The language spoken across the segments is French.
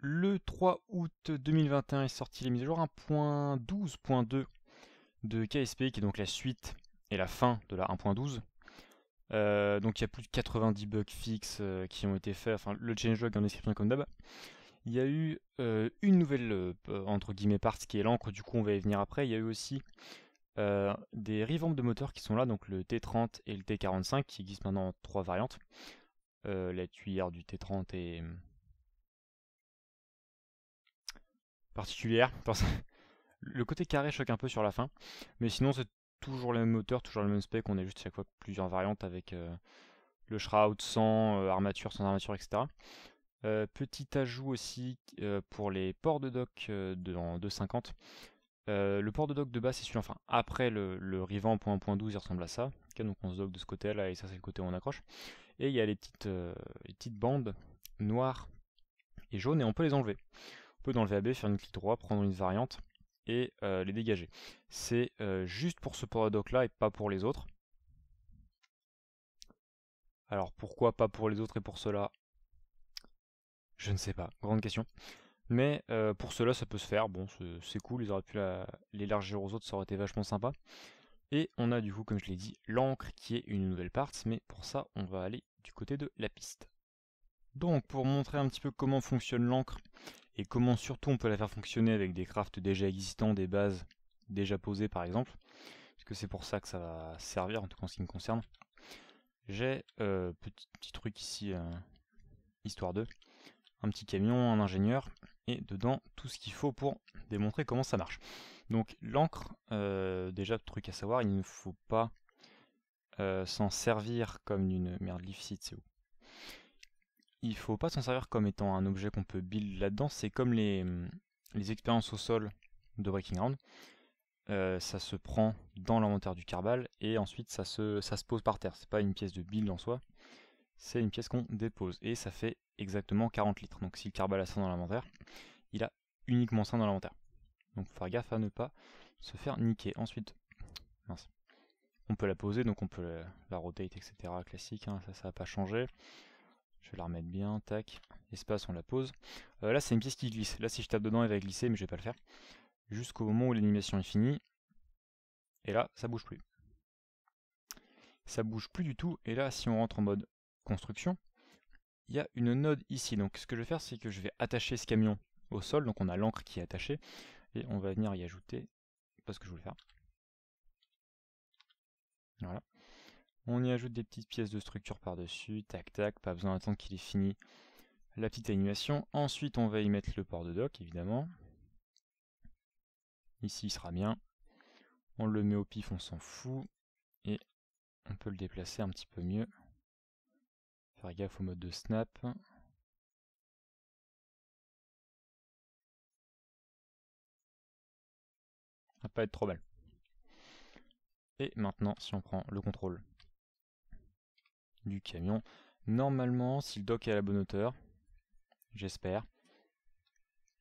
Le 3 août 2021 est sorti les mises à jour 1.12.2 de KSP, qui est donc la suite et la fin de la 1.12. Euh, donc il y a plus de 90 bugs fixes euh, qui ont été faits, enfin le changelog en description comme d'hab. Il y a eu euh, une nouvelle entre guillemets part qui est l'encre, du coup on va y venir après. Il y a eu aussi des revampes de moteurs qui sont là, donc le T30 et le T45 qui existent maintenant en trois variantes. la tuyère du T30 et particulière. le côté carré choque un peu sur la fin, mais sinon c'est toujours le même moteur, toujours le même spec, on a juste chaque fois plusieurs variantes avec euh, le shroud sans euh, armature, sans armature, etc. Euh, petit ajout aussi pour les ports de dock de, en 250. le port de dock de base c'est celui, enfin après le, le rivant 1.12 il ressemble à ça. donc on se dock de ce côté là et ça c'est le côté où on accroche. Et il y a les petites, les petites bandes noires et jaunes et on peut les enlever on peut dans le VAB faire une clic droit, prendre une variante et euh, les dégager. C'est euh, juste pour ce paradoxe là et pas pour les autres. Alors pourquoi pas pour les autres et pour cela Je ne sais pas, grande question. Mais euh, pour cela ça peut se faire, bon c'est cool, ils auraient pu l'élargir aux autres, ça aurait été vachement sympa. Et on a du coup, comme je l'ai dit, l'encre qui est une nouvelle part, mais pour ça on va aller du côté de la piste. Donc pour montrer un petit peu comment fonctionne l'encre et comment surtout on peut la faire fonctionner avec des crafts déjà existants, des bases déjà posées par exemple, Parce que c'est pour ça que ça va servir, en tout cas en ce qui me concerne. J'ai, un euh, petit, truc ici, euh, histoire de, un petit camion, un ingénieur, et dedans tout ce qu'il faut pour démontrer comment ça marche. Donc l'encre, euh, déjà truc à savoir, il ne faut pas s'en servir comme d'une Merde, l'ifsite c'est où il faut pas s'en servir comme étant un objet qu'on peut build là-dedans. C'est comme les, expériences au sol de Breaking Round, euh, ça se prend dans l'inventaire du carbal et ensuite ça se, pose par terre. C'est pas une pièce de build en soi, c'est une pièce qu'on dépose et ça fait exactement 40 litres. Donc si le carbal a ça dans l'inventaire, il a uniquement ça dans l'inventaire. Donc faut faire gaffe à ne pas se faire niquer. Ensuite, on peut la poser, donc on peut la, rotate, etc. classique, hein, ça ça n'a pas changé. Je vais la remettre bien, tac, espace, on la pose. Euh, là, c'est une pièce qui glisse. Là, si je tape dedans, elle va glisser, mais je vais pas le faire. Jusqu'au moment où l'animation est finie. Et là, ça bouge plus. Ça bouge plus du tout. Et là, si on rentre en mode construction, il y a une node ici. Donc, ce que je vais faire, c'est que je vais attacher ce camion au sol. Donc, on a l'encre qui est attachée. Et on va venir y ajouter, parce ce que je voulais faire. Voilà. On y ajoute des petites pièces de structure par-dessus, tac tac, pas besoin d'attendre qu'il ait fini la petite animation. Ensuite, on va y mettre le port de dock, évidemment. Ici, il sera bien. On le met au pif, on s'en fout. Et on peut le déplacer un petit peu mieux. Faire gaffe au mode de snap. Ça va pas être trop mal. Et maintenant, si on prend le contrôle du camion. Normalement, si le dock est à la bonne hauteur, j'espère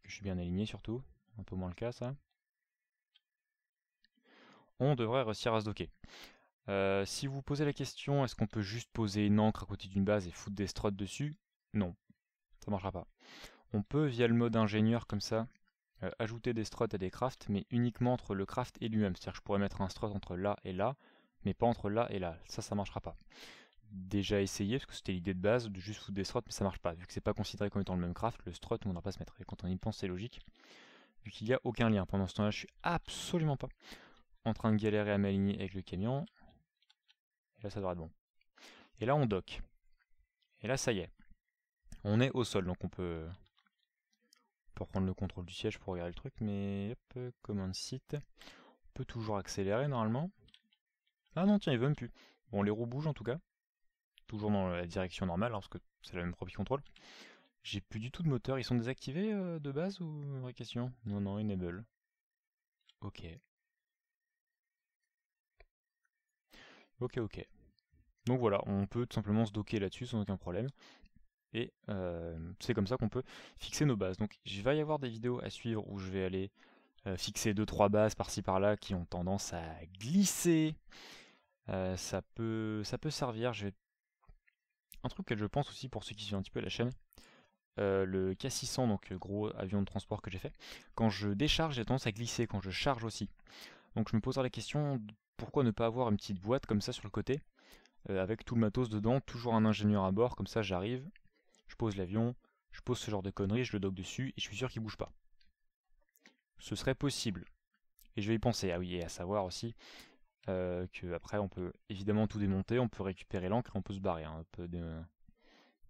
je suis bien aligné surtout, un peu moins le cas ça, on devrait réussir à se docker. Euh, si vous posez la question, est-ce qu'on peut juste poser une encre à côté d'une base et foutre des struts dessus Non, ça marchera pas. On peut, via le mode ingénieur comme ça, euh, ajouter des strottes à des crafts, mais uniquement entre le craft et lui-même. C'est-à-dire que je pourrais mettre un strut entre là et là, mais pas entre là et là. Ça, ça marchera pas déjà essayé, parce que c'était l'idée de base, de juste foutre des struts, mais ça marche pas. Vu que c'est pas considéré comme étant le même craft, le strot on ne pas se mettre. Et quand on y pense, c'est logique. Vu qu'il n'y a aucun lien. Pendant ce temps-là, je suis absolument pas en train de galérer à m'aligner avec le camion. Et là, ça devrait être bon. Et là, on dock. Et là, ça y est. On est au sol, donc on peut, pour prendre le contrôle du siège pour regarder le truc, mais hop, commande site. On peut toujours accélérer normalement. Ah non, tiens, il veut même plus. Bon, les roues bougent en tout cas toujours dans la direction normale, hein, parce que c'est la même propriété contrôle J'ai plus du tout de moteur, ils sont désactivés euh, de base ou vraie question Non, non, enable. Ok. Ok, ok. Donc voilà, on peut tout simplement se docker là-dessus sans aucun problème. Et euh, c'est comme ça qu'on peut fixer nos bases. Donc il va y avoir des vidéos à suivre où je vais aller euh, fixer 2-3 bases par-ci par-là qui ont tendance à glisser. ça, peut, ça peut servir, je vais un truc que je pense aussi pour ceux qui suivent un petit peu la chaîne, euh, le K600, donc euh, gros avion de transport que j'ai fait, quand je décharge, j'ai tendance à glisser, quand je charge aussi. Donc je me poserai la question, pourquoi ne pas avoir une petite boîte comme ça sur le côté, euh, avec tout le matos dedans, toujours un ingénieur à bord, comme ça j'arrive, je pose l'avion, je pose ce genre de conneries, je le dogue dessus, et je suis sûr qu'il bouge pas. Ce serait possible. Et je vais y penser, ah oui, et à savoir aussi, euh, que après on peut évidemment tout démonter, on peut récupérer l'encre on peut se barrer. Hein. Un peu de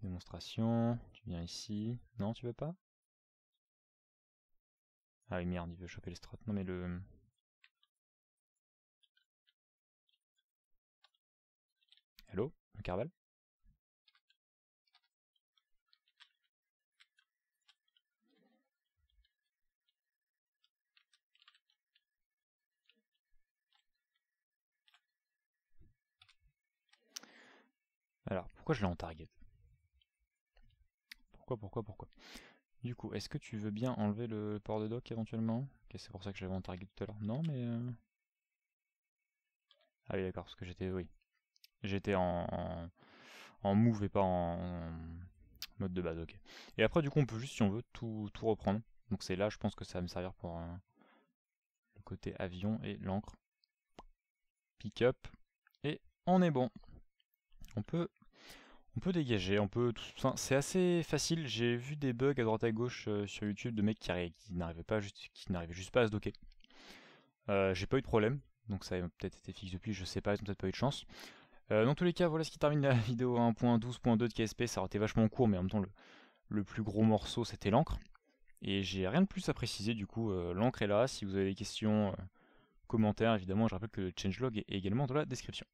démonstration, tu viens ici. Non, tu veux pas Ah oui, merde, il veut choper le strat. Non mais le... Hello, le carval Alors, pourquoi je l'ai en target Pourquoi, pourquoi, pourquoi Du coup, est-ce que tu veux bien enlever le port de dock éventuellement Ok, c'est pour ça que je l'avais en target tout à l'heure. Non, mais... Euh, ah oui, d'accord, parce que j'étais... Oui. J'étais en, en, move et pas en, mode de base, ok. Et après, du coup, on peut juste, si on veut, tout, tout reprendre. Donc c'est là, je pense que ça va me servir pour euh, le côté avion et l'encre. Pick up. Et on est bon. On peut on peut dégager, on peut. C'est assez facile. J'ai vu des bugs à droite à gauche euh, sur YouTube de mecs qui, n'arrivaient pas juste, qui n'arrivaient juste pas à se docker. Euh, j'ai pas eu de problème, donc ça a peut-être été fixe depuis, je sais pas, ils ont peut-être pas eu de chance. Euh, dans tous les cas, voilà ce qui termine la vidéo 1.12.2 de KSP. Ça aurait été vachement court, mais en même temps, le, plus gros morceau c'était l'encre. Et j'ai rien de plus à préciser, du coup, l'encre est là. Si vous avez des questions, commentaires, évidemment, je rappelle que le changelog est également dans la description.